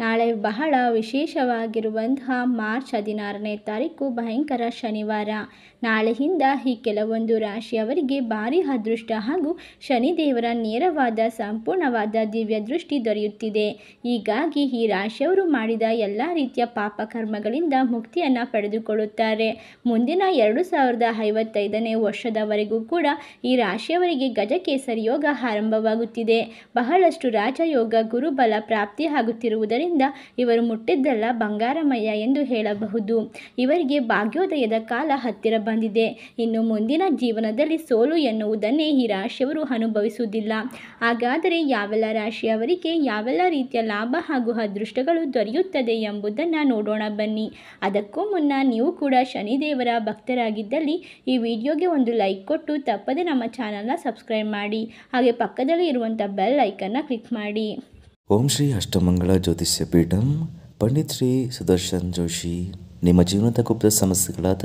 ನಾಳೆ ಬಹಳ ವಿಶೇಷವಾಗಿರುವಂತಹ ಮಾರ್ಚ್ ಹದಿನಾರನೇ ತಾರೀಕು ಭಯಂಕರ ಶನಿವಾರ ನಾಳೆಯಿಂದ ಈ ಕೆಲವೊಂದು ರಾಶಿಯವರಿಗೆ ಭಾರಿ ಅದೃಷ್ಟ ಹಾಗೂ ಶನಿದೇವರ ನೇರವಾದ ಸಂಪೂರ್ಣವಾದ ದಿವ್ಯ ದೃಷ್ಟಿ ದೊರೆಯುತ್ತಿದೆ ಹೀಗಾಗಿ ಈ ರಾಶಿಯವರು ಮಾಡಿದ ಎಲ್ಲ ರೀತಿಯ ಪಾಪಕರ್ಮಗಳಿಂದ ಮುಕ್ತಿಯನ್ನು ಪಡೆದುಕೊಳ್ಳುತ್ತಾರೆ ಮುಂದಿನ ಎರಡು ಸಾವಿರದ ಐವತ್ತೈದನೇ ವರ್ಷದವರೆಗೂ ಕೂಡ ಈ ರಾಶಿಯವರಿಗೆ ಗಜಕೇಸರಿ ಯೋಗ ಆರಂಭವಾಗುತ್ತಿದೆ ಬಹಳಷ್ಟು ರಾಜಯೋಗ ಗುರುಬಲ ಪ್ರಾಪ್ತಿ ಆದ್ದರಿಂದ ಇವರು ಮುಟ್ಟಿದ್ದೆಲ್ಲ ಬಂಗಾರಮಯ್ಯ ಎಂದು ಹೇಳಬಹುದು ಇವರಿಗೆ ಭಾಗ್ಯೋದಯದ ಕಾಲ ಹತ್ತಿರ ಬಂದಿದೆ ಇನ್ನು ಮುಂದಿನ ಜೀವನದಲ್ಲಿ ಸೋಲು ಎನ್ನುವುದನ್ನೇ ಈ ರಾಶಿಯವರು ಅನುಭವಿಸುವುದಿಲ್ಲ ಹಾಗಾದರೆ ಯಾವೆಲ್ಲ ರಾಶಿಯವರಿಗೆ ಯಾವೆಲ್ಲ ರೀತಿಯ ಲಾಭ ಹಾಗೂ ಅದೃಷ್ಟಗಳು ದೊರೆಯುತ್ತದೆ ಎಂಬುದನ್ನು ನೋಡೋಣ ಬನ್ನಿ ಅದಕ್ಕೂ ಮುನ್ನ ನೀವು ಕೂಡ ಶನಿದೇವರ ಭಕ್ತರಾಗಿದ್ದಲ್ಲಿ ಈ ವಿಡಿಯೋಗೆ ಒಂದು ಲೈಕ್ ಕೊಟ್ಟು ತಪ್ಪದೆ ನಮ್ಮ ಚಾನಲ್ನ ಸಬ್ಸ್ಕ್ರೈಬ್ ಮಾಡಿ ಹಾಗೆ ಪಕ್ಕದಲ್ಲಿ ಇರುವಂಥ ಬೆಲ್ ಐಕನ್ನ ಕ್ಲಿಕ್ ಮಾಡಿ ಓಂ ಶ್ರೀ ಅಷ್ಟಮಂಗಳ ಜ್ಯೋತಿಷ್ಯ ಪೀಠಂ ಪಂಡಿತ್ ಶ್ರೀ ಸುದರ್ಶನ್ ಜೋಶಿ ನಿಮ್ಮ ಜೀವನದ ಗುಪ್ತ ಸಮಸ್ಯೆಗಳಾದ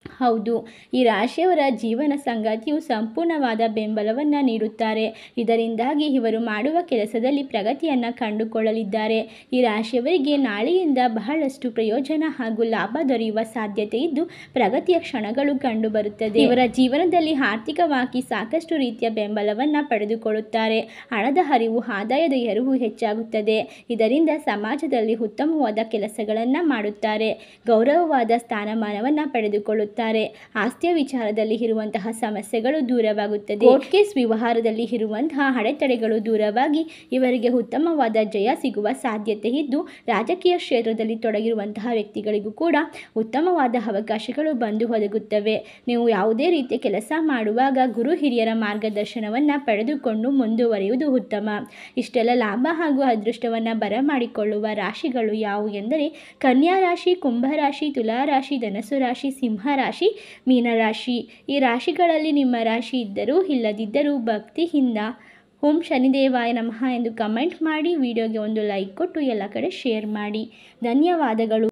ಹೌದು ಈ ರಾಶಿಯವರ ಜೀವನ ಸಂಗಾತಿಯು ಸಂಪೂರ್ಣವಾದ ಬೆಂಬಲವನ್ನು ನೀಡುತ್ತಾರೆ ಇದರಿಂದಾಗಿ ಇವರು ಮಾಡುವ ಕೆಲಸದಲ್ಲಿ ಪ್ರಗತಿಯನ್ನು ಕಂಡುಕೊಳ್ಳಲಿದ್ದಾರೆ ಈ ರಾಶಿಯವರಿಗೆ ನಾಳೆಯಿಂದ ಬಹಳಷ್ಟು ಪ್ರಯೋಜನ ಹಾಗೂ ಲಾಭ ದೊರೆಯುವ ಸಾಧ್ಯತೆ ಇದ್ದು ಪ್ರಗತಿಯ ಕ್ಷಣಗಳು ಕಂಡುಬರುತ್ತದೆ ಇವರ ಜೀವನದಲ್ಲಿ ಆರ್ಥಿಕವಾಗಿ ಸಾಕಷ್ಟು ರೀತಿಯ ಬೆಂಬಲವನ್ನು ಪಡೆದುಕೊಳ್ಳುತ್ತಾರೆ ಹಣದ ಹರಿವು ಆದಾಯದ ಎರವು ಹೆಚ್ಚಾಗುತ್ತದೆ ಇದರಿಂದ ಸಮಾಜದಲ್ಲಿ ಉತ್ತಮವಾದ ಕೆಲಸಗಳನ್ನು ಮಾಡುತ್ತಾರೆ ಗೌರವವಾದ ಸ್ಥಾನಮಾನವನ್ನು ಪಡೆದುಕೊಳ್ಳುತ್ತಾರೆ ಮಾಡುತ್ತಾರೆ ಆಸ್ತಿಯ ವಿಚಾರದಲ್ಲಿ ಇರುವಂತಹ ಸಮಸ್ಯೆಗಳು ದೂರವಾಗುತ್ತದೆ ಕೋರ್ಟ್ ಕೇಸ್ ವ್ಯವಹಾರದಲ್ಲಿ ಇರುವಂತಹ ಅಡೆತಡೆಗಳು ದೂರವಾಗಿ ಇವರಿಗೆ ಉತ್ತಮವಾದ ಜಯ ಸಿಗುವ ಸಾಧ್ಯತೆ ಇದ್ದು ರಾಜಕೀಯ ಕ್ಷೇತ್ರದಲ್ಲಿ ತೊಡಗಿರುವಂತಹ ವ್ಯಕ್ತಿಗಳಿಗೂ ಕೂಡ ಉತ್ತಮವಾದ ಅವಕಾಶಗಳು ಬಂದು ಒದಗುತ್ತವೆ ನೀವು ಯಾವುದೇ ರೀತಿಯ ಕೆಲಸ ಮಾಡುವಾಗ ಗುರು ಹಿರಿಯರ ಮಾರ್ಗದರ್ಶನವನ್ನು ಪಡೆದುಕೊಂಡು ಮುಂದುವರಿಯುವುದು ಉತ್ತಮ ಇಷ್ಟೆಲ್ಲ ಲಾಭ ಹಾಗೂ ಅದೃಷ್ಟವನ್ನು ಬರಮಾಡಿಕೊಳ್ಳುವ ರಾಶಿಗಳು ಯಾವುವು ಎಂದರೆ ಕನ್ಯಾ ರಾಶಿ ಕುಂಭ ರಾಶಿ ತುಲಾ ರಾಶಿ ಧನಸು ರಾಶಿ ಸಿಂಹ ರಾಶಿ ರಾಶಿ ಮೀನರಾಶಿ ಈ ರಾಶಿಗಳಲ್ಲಿ ನಿಮ್ಮ ರಾಶಿ ಇದ್ದರೂ ಇಲ್ಲದಿದ್ದರೂ ಭಕ್ತಿಯಿಂದ ಓಂ ಶನಿದೇವಾಯ ನಮಃ ಎಂದು ಕಮೆಂಟ್ ಮಾಡಿ ವಿಡಿಯೋಗೆ ಒಂದು ಲೈಕ್ ಕೊಟ್ಟು ಎಲ್ಲ ಕಡೆ ಶೇರ್ ಮಾಡಿ ಧನ್ಯವಾದಗಳು